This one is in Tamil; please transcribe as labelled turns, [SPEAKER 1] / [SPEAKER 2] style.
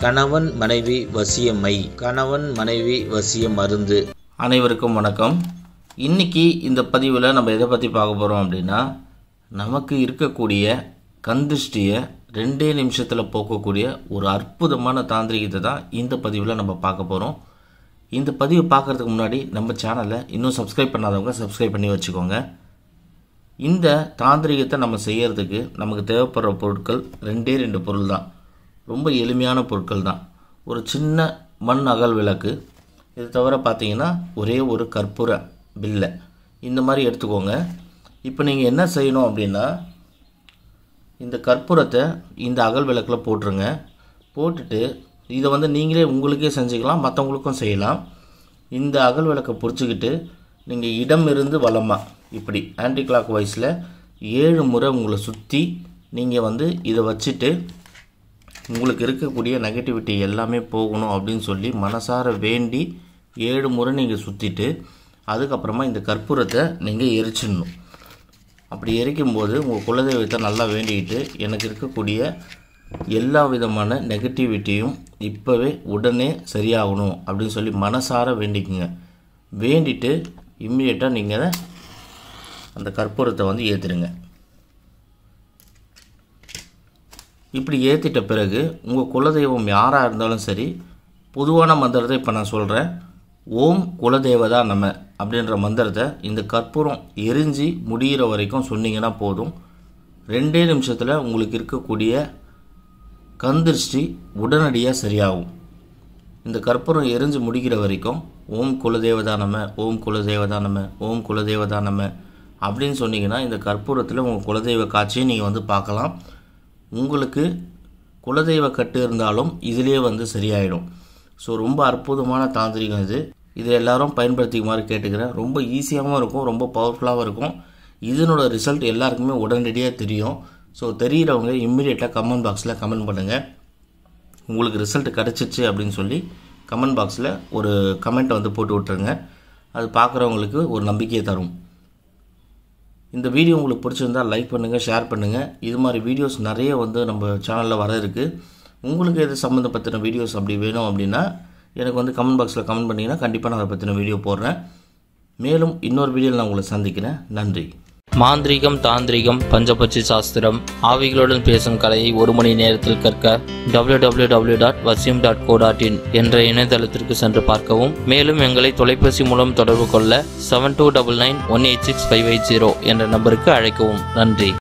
[SPEAKER 1] கணவன் மனைவி வசியமை கணவன் மனைவி வசிய மருந்து அனைவருக்கும் வணக்கம் இன்றைக்கி இந்த பதிவில் நம்ம எதை பற்றி பார்க்க போகிறோம் அப்படின்னா நமக்கு இருக்கக்கூடிய கந்திஷ்டியை ரெண்டே நிமிஷத்தில் போக்கக்கூடிய ஒரு அற்புதமான தாந்திரிகத்தை தான் இந்த பதிவில் நம்ம பார்க்க போகிறோம் இந்த பதிவு பார்க்குறதுக்கு முன்னாடி நம்ம சேனலை இன்னும் சப்ஸ்கிரைப் பண்ணாதவங்க சப்ஸ்கிரைப் பண்ணி வச்சுக்கோங்க இந்த தாந்திரிகத்தை நம்ம செய்கிறதுக்கு நமக்கு தேவைப்படுற பொருட்கள் ரெண்டே ரெண்டு பொருள் தான் ரொம்ப எளிமையான பொருட்கள் தான் ஒரு சின்ன மண் அகல் விளக்கு இது தவிர பார்த்தீங்கன்னா ஒரே ஒரு கற்பூர பில்லை இந்த மாதிரி எடுத்துக்கோங்க இப்போ நீங்கள் என்ன செய்யணும் அப்படின்னா இந்த கற்பூரத்தை இந்த அகல் விளக்கில் போட்டுருங்க போட்டுட்டு இதை வந்து நீங்களே உங்களுக்கே செஞ்சுக்கலாம் மற்றவங்களுக்கும் செய்யலாம் இந்த அகல் விளக்கை பிடிச்சிக்கிட்டு நீங்கள் இடம் இருந்து வளமாக இப்படி ஆன்டி கிளாக் வைஸில் ஏழு முறை உங்களை சுற்றி நீங்கள் வந்து இதை வச்சுட்டு உங்களுக்கு இருக்கக்கூடிய நெகட்டிவிட்டி எல்லாமே போகணும் அப்படின்னு சொல்லி மனசார வேண்டி ஏழு முறை நீங்கள் சுற்றிட்டு அதுக்கப்புறமா இந்த கற்பூரத்தை நீங்கள் எரிச்சிடணும் அப்படி எரிக்கும்போது உங்கள் குலதெய்வத்தை நல்லா வேண்டிக்கிட்டு எனக்கு இருக்கக்கூடிய எல்லா விதமான நெகட்டிவிட்டியும் இப்போவே உடனே சரியாகணும் அப்படின்னு சொல்லி மனசார வேண்டிக்குங்க வேண்டிட்டு இம்மிடியேட்டாக நீங்கள் அந்த கற்பூரத்தை வந்து ஏற்றுடுங்க இப்படி ஏற்றிட்ட பிறகு உங்கள் குலதெய்வம் யாராக இருந்தாலும் சரி பொதுவான மந்திரத்தை இப்போ நான் சொல்கிறேன் ஓம் குலதெய்வதா நம்ம அப்படின்ற மந்திரத்தை இந்த கற்பூரம் எரிஞ்சு முடிகிற வரைக்கும் சொன்னீங்கன்னா போதும் ரெண்டே நிமிஷத்தில் உங்களுக்கு இருக்கக்கூடிய கந்திருஷ்டி உடனடியாக சரியாகும் இந்த கற்பூரம் எரிஞ்சு முடிகிற வரைக்கும் ஓம் குலதெய்வதா நம்ம ஓம் குலதெய்வதா நம்ம ஓம் குலதெய்வதா நம்ம அப்படின்னு சொன்னீங்கன்னா இந்த கற்பூரத்தில் உங்கள் குலதெய்வ காட்சியை நீங்கள் வந்து பார்க்கலாம் உங்களுக்கு குலதெய்வ கட்டு இருந்தாலும் இதிலே வந்து சரியாயிடும் ஸோ ரொம்ப அற்புதமான தாந்திரிகம் இது இது எல்லாரும் பயன்படுத்திக்குமாறு கேட்டுக்கிறேன் ரொம்ப ஈஸியாகவும் இருக்கும் ரொம்ப பவர்ஃபுல்லாகவும் இருக்கும் இதனோட ரிசல்ட் எல்லாருக்குமே உடனடியாக தெரியும் ஸோ தெரிகிறவங்க இம்மிடியேட்டாக கமெண்ட் பாக்ஸில் கமெண்ட் பண்ணுங்கள் உங்களுக்கு ரிசல்ட் கிடச்சிச்சு அப்படின்னு சொல்லி கமெண்ட் பாக்ஸில் ஒரு கமெண்ட்டை வந்து போட்டு விட்ருங்க அது பார்க்குறவங்களுக்கு ஒரு நம்பிக்கையை தரும் இந்த வீடியோ உங்களுக்கு பிடிச்சிருந்தால் லைக் பண்ணுங்கள் ஷேர் பண்ணுங்கள் இது மாதிரி வீடியோஸ் நிறைய வந்து நம்ம சேனலில் வர இருக்குது உங்களுக்கு எது சம்மந்தப்பத்தின வீடியோஸ் அப்படி வேணும் அப்படின்னா எனக்கு வந்து கமெண்ட் பாக்ஸில் கமெண்ட் பண்ணிங்கன்னா கண்டிப்பாக நான் அதை பற்றின வீடியோ போடுறேன் மேலும் இன்னொரு வீடியோவில் நான் உங்களை சந்திக்கிறேன் நன்றி மாந்திரிகம் தாந்திரிகம் பஞ்சபட்சி சாஸ்திரம் ஆவிகளுடன் பேசும் கலையை ஒரு மணி நேரத்தில் கற்க W W W dot Vasiyam dot co dot in என்ற இணையதளத்திற்கு சென்று பார்க்கவும் மேலும் எங்களை தொலைபேசி மூலம் தொடர்பு கொள்ள seven two double nine one eight six five eight zero என்ற நம்பருக்கு அழைக்கவும் நன்றி